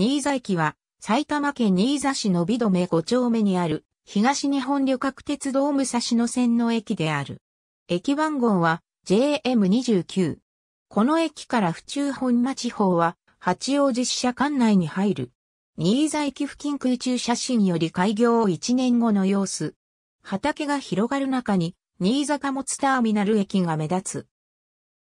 新座駅は、埼玉県新座市の美止5丁目にある、東日本旅客鉄道武蔵野線の駅である。駅番号は JM29。この駅から府中本町方は、八王子支社管内に入る。新座駅付近空中写真より開業1年後の様子。畑が広がる中に、新座貨物ターミナル駅が目立つ。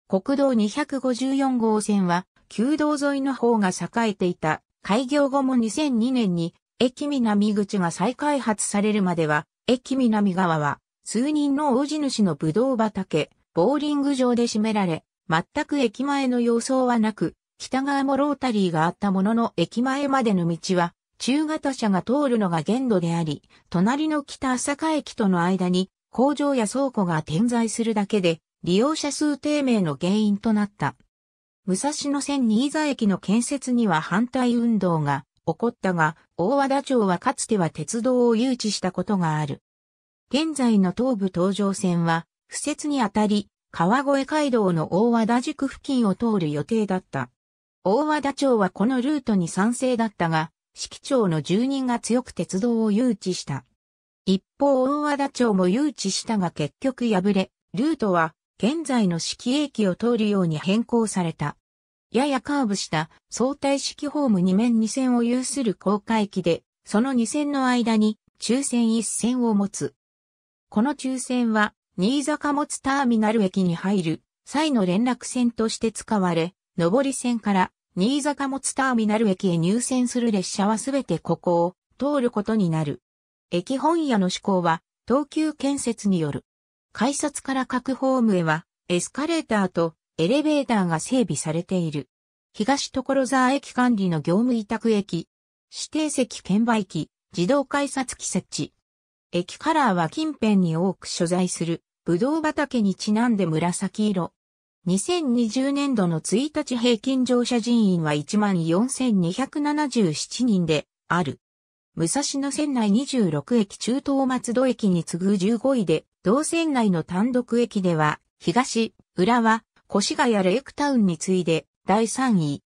国道254号線は、旧道沿いの方が栄えていた開業後も2002年に駅南口が再開発されるまでは、駅南側は数人の大地主のぶどう畑、ボーリング場で占められ、全く駅前の様相はなく、北側もロータリーがあったものの駅前までの道は、中型車が通るのが限度であり、隣の北朝霞駅との間に工場や倉庫が点在するだけで、利用者数低迷の原因となった。武蔵野線新座駅の建設には反対運動が起こったが、大和田町はかつては鉄道を誘致したことがある。現在の東武東上線は、不設にあたり、川越街道の大和田宿付近を通る予定だった。大和田町はこのルートに賛成だったが、敷町の住人が強く鉄道を誘致した。一方大和田町も誘致したが結局敗れ、ルートは現在の式駅を通るように変更された。ややカーブした相対式ホーム2面2線を有する高架駅で、その2線の間に中線1線を持つ。この中線は、新坂持物ターミナル駅に入る際の連絡線として使われ、上り線から新坂持物ターミナル駅へ入線する列車はすべてここを通ることになる。駅本屋の施向は、東急建設による。改札から各ホームへは、エスカレーターとエレベーターが整備されている。東所沢駅管理の業務委託駅、指定席券売機、自動改札機設置。駅カラーは近辺に多く所在する、ぶどう畑にちなんで紫色。2020年度の1日平均乗車人員は14,277人である。武蔵野線内26駅中東松戸駅に次ぐ15位で同線内の単独駅では、東、浦和、越谷レイクタウンに次いで第3位。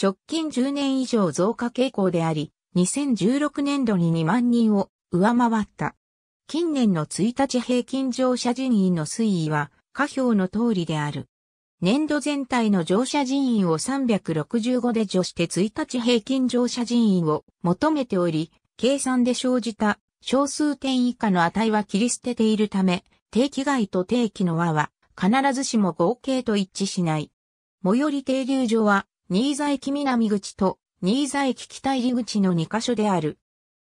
直近10年以上増加傾向であり、2016年度に2万人を上回った。近年の1日平均乗車人員の推移は、下表の通りである。年度全体の乗車人員を365で除して1日平均乗車人員を求めており、計算で生じた小数点以下の値は切り捨てているため、定期外と定期の和は必ずしも合計と一致しない。最寄り停留所は、新座駅南口と新座駅北入口の2カ所である。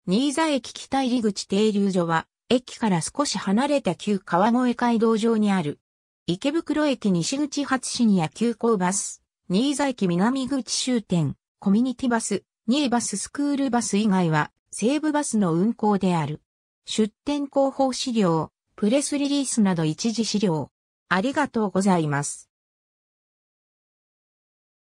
新座駅北入口停留所は、駅から少し離れた旧川越街道上にある。池袋駅西口発信や急行バス、新座駅南口終点、コミュニティバス、新バススクールバス以外は、西武バスの運行である。出店広報資料、プレスリリースなど一時資料。ありがとうございます。